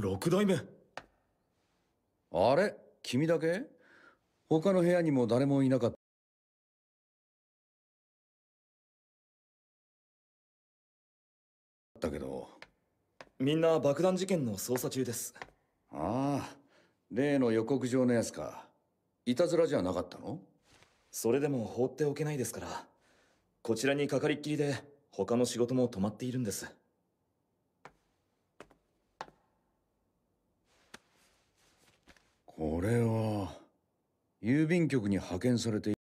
六代目あれ君だけ他の部屋にも誰もいなかった。だけどみんな爆弾事件の捜査中ですああ例の予告状のやつかいたずらじゃなかったのそれでも放っておけないですからこちらにかかりっきりで他の仕事も止まっているんです俺は郵便局に派遣されていた